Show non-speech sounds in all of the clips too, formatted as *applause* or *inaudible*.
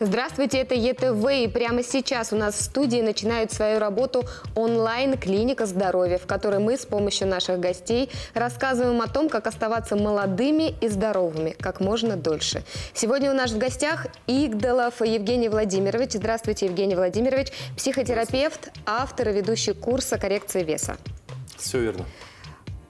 Здравствуйте, это ЕТВ, и прямо сейчас у нас в студии начинает свою работу онлайн-клиника здоровья, в которой мы с помощью наших гостей рассказываем о том, как оставаться молодыми и здоровыми как можно дольше. Сегодня у нас в гостях Игдалов Евгений Владимирович. Здравствуйте, Евгений Владимирович, психотерапевт, автор и ведущий курса коррекции веса. Все верно.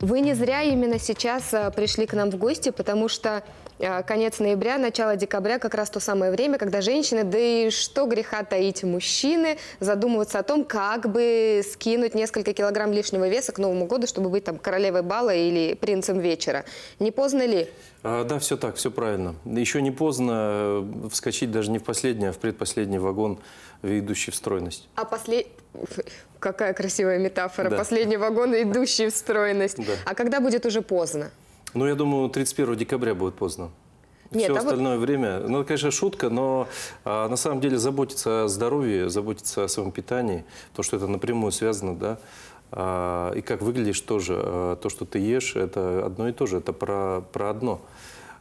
Вы не зря именно сейчас а, пришли к нам в гости, потому что Э, конец ноября, начало декабря как раз то самое время, когда женщины, да и что греха таить мужчины, задумываются о том, как бы скинуть несколько килограмм лишнего веса к Новому году, чтобы быть там королевой бала или принцем вечера. Не поздно ли? А, да, все так, все правильно. Еще не поздно э, вскочить даже не в последний, а в предпоследний вагон, ведущий в стройность. А после... Какая красивая метафора. Да. Последний вагон, идущий в стройность. Да. А когда будет уже поздно? Ну, я думаю, 31 декабря будет поздно. Нет, Все а остальное вот... время, ну, конечно, шутка, но а, на самом деле заботиться о здоровье, заботиться о своем питании, то, что это напрямую связано, да, а, и как выглядишь тоже, а, то, что ты ешь, это одно и то же, это про, про одно.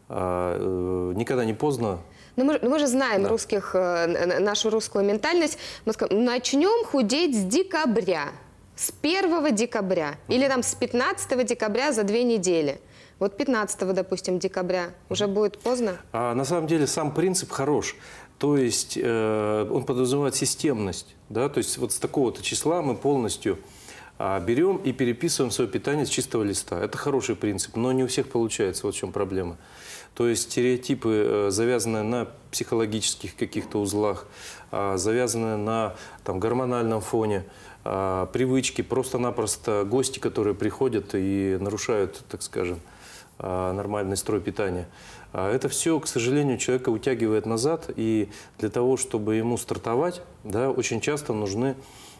А, э, никогда не поздно но ну, мы, ну, мы же знаем да. русских, э, нашу русскую ментальность. Мы скажем, начнем худеть с декабря, с 1 декабря, mm или там с 15 декабря за две недели. Вот 15, допустим, декабря уже будет поздно? А, на самом деле сам принцип хорош. То есть э, он подразумевает системность. Да? То есть вот с такого-то числа мы полностью а берем и переписываем свое питание с чистого листа. Это хороший принцип, но не у всех получается, вот в чем проблема. То есть стереотипы, э, завязанные на психологических каких-то узлах, а, завязанные на там, гормональном фоне, а, привычки, просто-напросто гости, которые приходят и нарушают, так скажем, а, нормальный строй питания. А, это все, к сожалению, человека утягивает назад, и для того, чтобы ему стартовать, да, очень часто нужны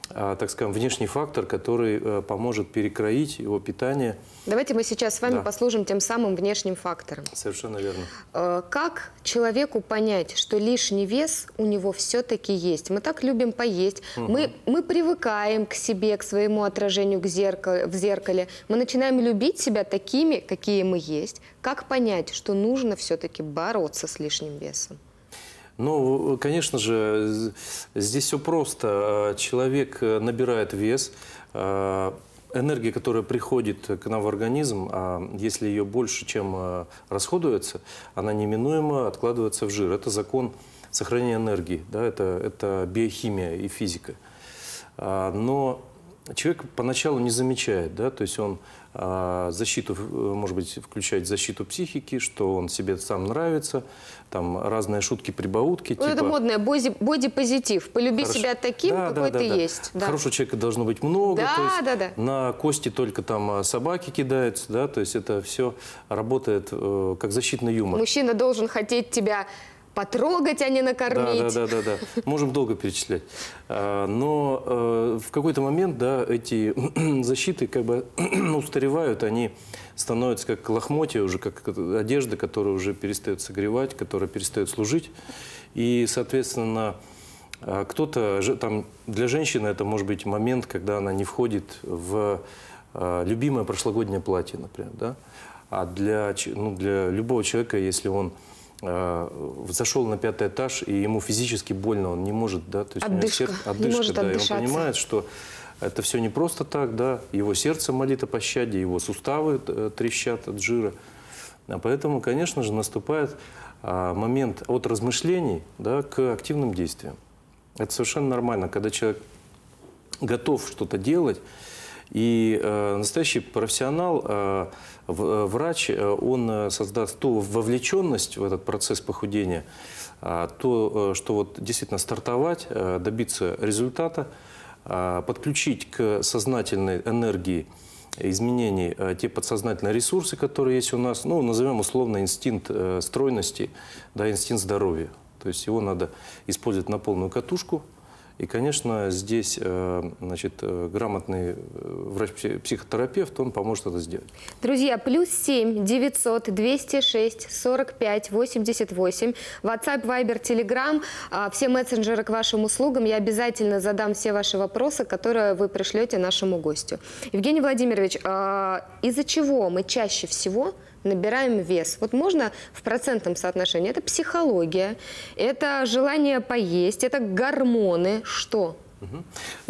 а, так скажем, внешний фактор, который э, поможет перекроить его питание. Давайте мы сейчас с вами да. послужим тем самым внешним фактором. Совершенно верно. Э, как человеку понять, что лишний вес у него все-таки есть? Мы так любим поесть, угу. мы, мы привыкаем к себе, к своему отражению к зеркалу, в зеркале, мы начинаем любить себя такими, какие мы есть. Как понять, что нужно все-таки бороться с лишним весом? Ну, конечно же, здесь все просто. Э, человек э, набирает вес, э, энергия, которая приходит к нам в организм, а если ее больше, чем расходуется, она неминуемо откладывается в жир. Это закон сохранения энергии, да, это, это биохимия и физика. А, но человек поначалу не замечает, да, то есть он а, защиту, э, может быть, включать защиту психики, что он себе сам нравится, там разные шутки, прибаутки. Ну, типа... это модное, боди, бодипозитив. Полюби Хорошо. себя таким, да, какой да, ты да. есть. Да. Хорошего человека должно быть много. Да, то есть да, да. На кости только там а, собаки кидаются, да, то есть это все работает э, как защитный юмор. Мужчина должен хотеть тебя потрогать, а не накормить. Да, да, да, да. Можем долго перечислять. А, но э, в какой-то момент, да, эти *clears throat* защиты как бы *clears throat* устаревают, они становятся как лохмотья, уже как одежда, которая уже перестает согревать, которая перестает служить. И, соответственно, а, кто-то, там, для женщины это может быть момент, когда она не входит в а, любимое прошлогоднее платье, например, да? А для, ну, для любого человека, если он Э, зашел на пятый этаж, и ему физически больно, он не может, да, то есть отдышка, у него сердце, отдышка, не может да, и он понимает, что это все не просто так, да, его сердце молит о пощаде, его суставы э, трещат от жира. А поэтому, конечно же, наступает а, момент от размышлений да, к активным действиям. Это совершенно нормально, когда человек готов что-то делать, и э, настоящий профессионал, э, э врач, э, он э, создаст ту вовлеченность в этот процесс похудения, а, э, то, что вот действительно стартовать, э, добиться результата, э, подключить к сознательной энергии изменений те подсознательные ресурсы, которые есть у нас, ну, назовем условно инстинкт стройности, да, инстинкт здоровья. То есть его надо использовать на полную катушку – и, конечно, здесь э, значит, э, грамотный э, врач-психотерапевт, он поможет это сделать. Друзья, плюс 7 900 206 45 88. WhatsApp, Viber, Telegram, все мессенджеры к вашим услугам. Я обязательно задам все ваши вопросы, которые вы пришлете нашему гостю. Евгений Владимирович, а, из-за чего мы чаще всего набираем вес. Вот можно в процентном соотношении. Это психология, это желание поесть, это гормоны. Что? Угу. Мне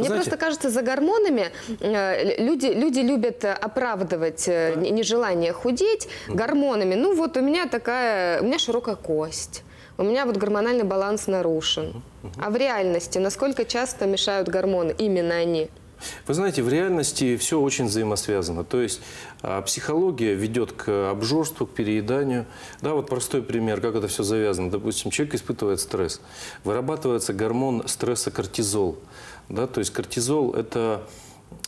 Знаете, просто кажется, за гормонами э, люди, люди любят э, оправдывать э, да. нежелание худеть угу. гормонами. Ну вот у меня такая, у меня широкая кость, у меня вот гормональный баланс нарушен. Угу. А в реальности насколько часто мешают гормоны? Именно они. Вы знаете, в реальности все очень взаимосвязано. То есть а, психология ведет к обжорству, к перееданию. Да, вот простой пример, как это все завязано. Допустим, человек испытывает стресс. Вырабатывается гормон стресса кортизол. Да, то есть кортизол – это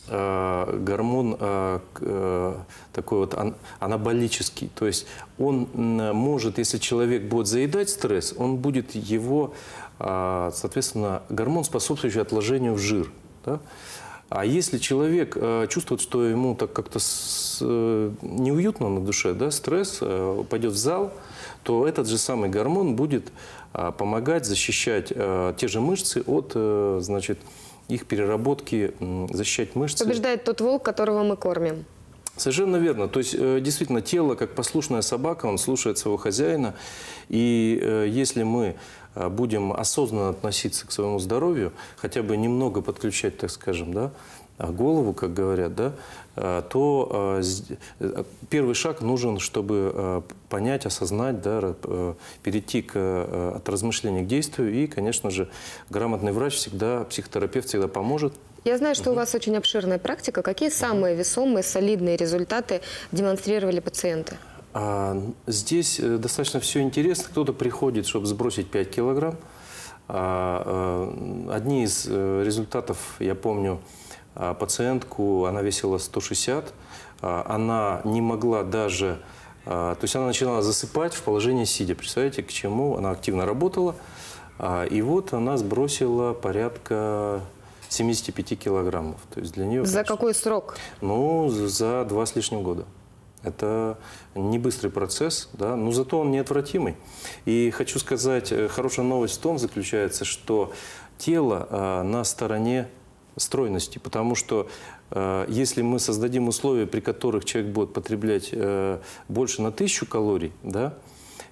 э, гормон э, э, такой вот ан анаболический. То есть он может, если человек будет заедать стресс, он будет его, соответственно, гормон, способствующий отложению в жир. Да? А если человек э, чувствует, что ему так как-то э, неуютно на душе, да, стресс, э, пойдет в зал, то этот же самый гормон будет а, помогать защищать те же мышцы от, значит, их переработки, защищать мышцы. Побеждает тот волк, которого мы кормим. Совершенно верно. То есть, действительно, тело, как послушная собака, он слушает своего хозяина. И если мы Э, будем осознанно относиться к своему здоровью, хотя бы немного подключать, так скажем, да, а, голову, как говорят, да, э, то э, первый шаг нужен, чтобы понять, осознать, да, перейти к, от размышления к действию. И, конечно же, грамотный врач всегда, психотерапевт всегда поможет. Я знаю, что угу. у вас очень обширная практика. Какие самые весомые, солидные результаты демонстрировали пациенты? А, здесь э, достаточно все интересно. Кто-то приходит, чтобы сбросить 5 килограмм. А, э, одни из э, результатов, я помню, а, пациентку, она весила 160, она не могла даже, то есть она начинала засыпать в положении сидя. Представляете, к чему? Она активно работала, и вот она сбросила порядка 75 килограммов. То есть для нее... За конечно, какой срок? Ну, за два с лишним года. Это не быстрый процесс, да, но зато он неотвратимый. И хочу сказать, э, хорошая новость в том заключается, что тело э, на стороне стройности, потому что э, если мы создадим условия, при которых человек будет потреблять э, больше на тысячу калорий, да,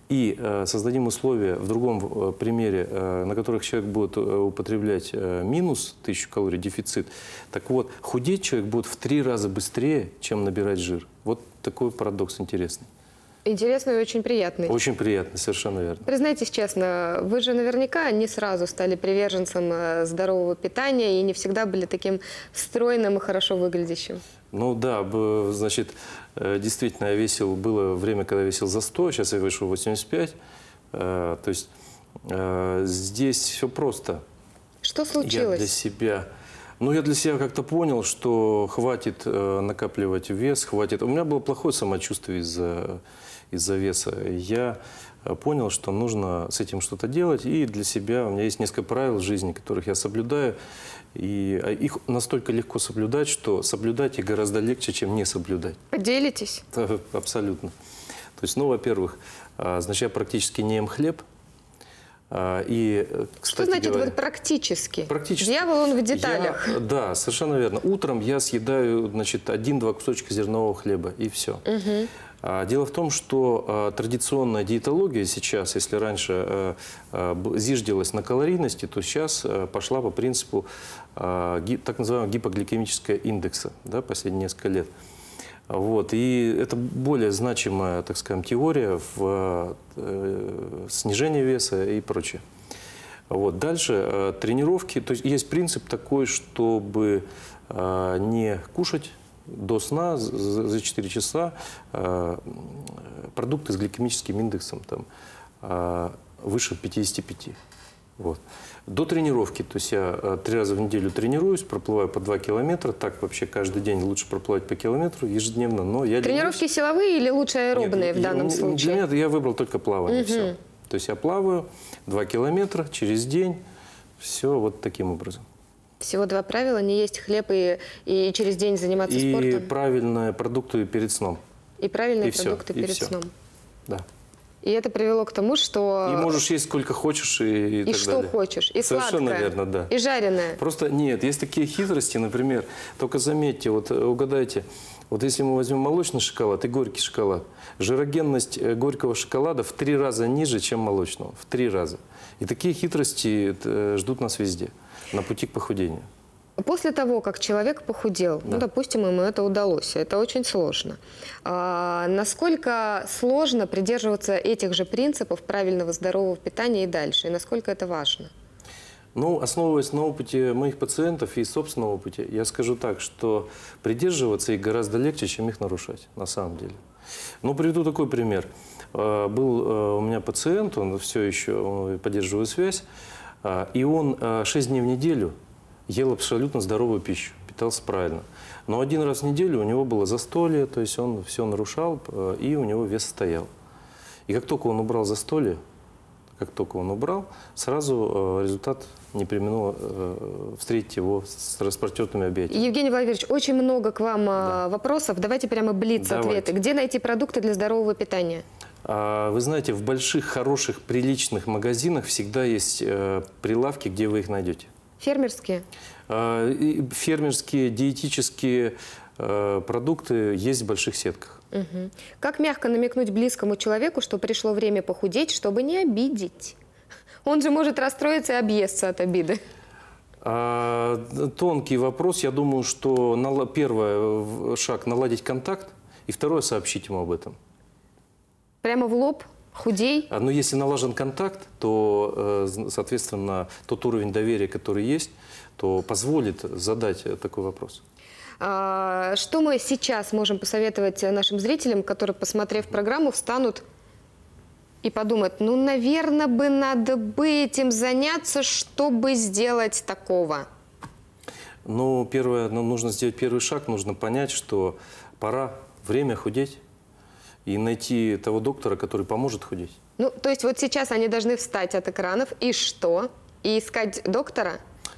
и э, создадим условия в другом э, примере, э, на которых человек будет употреблять минус тысячу калорий, дефицит, так вот, худеть человек будет в три раза быстрее, чем набирать жир. Вот такой парадокс интересный. Интересный и очень приятный. Очень приятный, совершенно верно. Признайтесь честно, вы же наверняка не сразу стали приверженцем здорового питания и не всегда были таким стройным и хорошо выглядящим. Ну да, значит, э, действительно, я весил, было время, когда я весил за 100, сейчас я вешу 85. Э, то есть э, здесь все просто. Что случилось? Я для себя... Ну, я для себя как-то понял, что хватит накапливать вес, хватит... У меня было плохое самочувствие из-за из-за веса, я э, понял, что нужно с этим что-то делать. И для себя у меня есть несколько правил жизни, которых я соблюдаю. И а, их настолько легко соблюдать, что соблюдать их гораздо легче, чем не соблюдать. Поделитесь? Да, абсолютно. То есть, ну, во-первых, а, значит, я практически не ем хлеб. А, и, э, Что значит говоря, вот практически? практически? Дьявол, он в деталях. Я, э, да, совершенно верно. Утром я съедаю, значит, один-два кусочка зернового хлеба, и все. Угу. А, дело в том, что а, традиционная диетология сейчас, если раньше а, зиждилась на калорийности, то сейчас пошла по принципу так называемого гипогликемического индекса да, последние несколько лет. Вот. И это более значимая, так скажем, теория в э, снижении веса и прочее. Вот. Дальше тренировки. То есть есть принцип такой, чтобы не кушать до сна за 4 часа э, продукты с гликемическим индексом там, э, выше 55. Вот. До тренировки, то есть я э, три раза в неделю тренируюсь, проплываю по два километра, так вообще каждый день лучше проплывать по километру ежедневно, но я... Тренировки ленюсь. силовые или лучше аэробные Нет, в данном я, случае? Для я выбрал только плавание, угу. все. То есть я плаваю два километра через день, все вот таким образом. Всего два правила. Не есть хлеб и, и через день заниматься и спортом. И правильные продукты перед сном. И правильные и продукты все, перед и все. сном. Да. И это привело к тому, что... И можешь есть сколько хочешь и, и, и так что далее. хочешь. И Совершенно сладкое, верно, да. И жареное. Просто нет, есть такие хитрости, например, только заметьте, вот э, угадайте, вот если мы возьмем молочный шоколад и горький шоколад, жирогенность э, горького шоколада в три раза ниже, чем молочного. В три раза. И такие хитрости э, ждут нас везде на пути к похудению? После того, как человек похудел, ну, да. ну, допустим, ему это удалось, это очень сложно. А, насколько сложно придерживаться этих же принципов правильного здорового питания и дальше, и насколько это важно? Ну, основываясь на опыте моих пациентов и собственного опыта, я скажу так, что придерживаться их гораздо легче, чем их нарушать, на самом деле. Ну, приведу такой пример. А, был а, у меня пациент, он все еще поддерживает связь, а, и он 6 а, дней в неделю ел абсолютно здоровую пищу, питался правильно. Но один раз в неделю у него было застолье, то есть он все нарушал, и у него вес стоял. И как только он убрал застолье, как только он убрал, сразу а, результат не применило встретить его с распростертыми объятиями. Евгений Владимирович, очень много к вам да. вопросов. Давайте прямо блиц ответы. Где найти продукты для здорового питания? А, вы знаете, в больших, хороших, приличных магазинах всегда есть э, прилавки, где вы их найдете. Фермерские? А, фермерские, диетические э, продукты есть в больших сетках. Угу. Как мягко намекнуть близкому человеку, что пришло время похудеть, чтобы не обидеть? Он же может расстроиться и объесться от обиды. А, тонкий вопрос. Я думаю, что нал... первое шаг – наладить контакт, и второе – сообщить ему об этом. Прямо в лоб? Худей? А, Но ну, если налажен контакт, то, э, соответственно, тот уровень доверия, который есть, то позволит задать э, такой вопрос. А, что мы сейчас можем посоветовать нашим зрителям, которые, посмотрев программу, встанут и подумают, ну, наверное, бы надо бы этим заняться, чтобы сделать такого? Ну, первое, нам ну, нужно сделать первый шаг, нужно понять, что пора, время худеть и найти того доктора, который поможет худеть. Ну, то есть вот сейчас они должны встать от экранов и что? И искать доктора?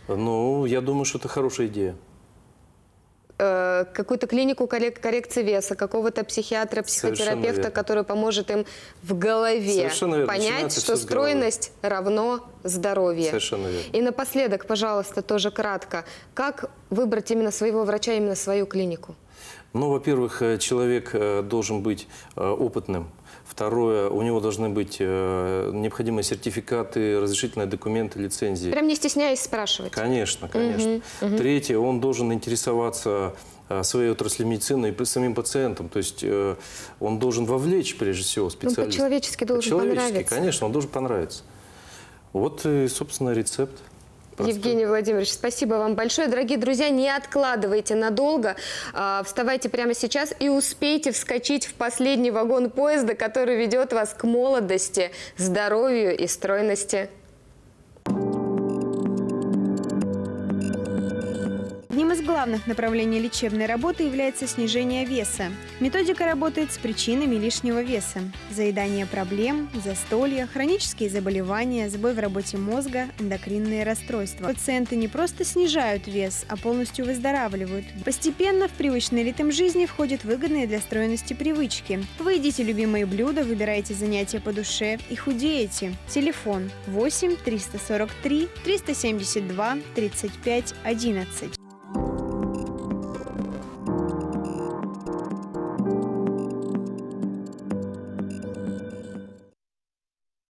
Ну, я думаю, что это хорошая идея э, какую-то клинику коррекции веса, какого-то психиатра, психотерапевта, который поможет им в голове понять, что стройность равно здоровье. Совершенно верно. И напоследок, пожалуйста, тоже кратко, как выбрать именно своего врача, именно свою клинику? Ну, во-первых, э, человек э, должен быть э, опытным. Второе, у него должны быть необходимые сертификаты, разрешительные документы, лицензии. Прям не стесняясь спрашивать. Конечно, конечно. Угу, угу. Третье, он должен интересоваться своей отрасли медицины и самим пациентом, То есть э, он должен вовлечь, прежде всего, ну, специалиста. Он по-человечески должен по -человечески, понравиться. конечно, он должен понравиться. Вот, собственно, рецепт. Просто... Евгений Владимирович, спасибо вам большое. Дорогие друзья, не откладывайте надолго. А, вставайте прямо сейчас и успейте вскочить в последний вагон поезда, который ведет вас к молодости, здоровью и стройности Одним из главных направлений лечебной работы является снижение веса. Методика работает с причинами лишнего веса. Заедание проблем, застолья, хронические заболевания, сбой в работе мозга, эндокринные расстройства. Пациенты не просто снижают вес, а полностью выздоравливают. Постепенно в привычный ритм жизни входят выгодные для стройности привычки. Вы едите любимые блюда, выбираете занятия по душе и худеете. Телефон 8 343 372 35 11.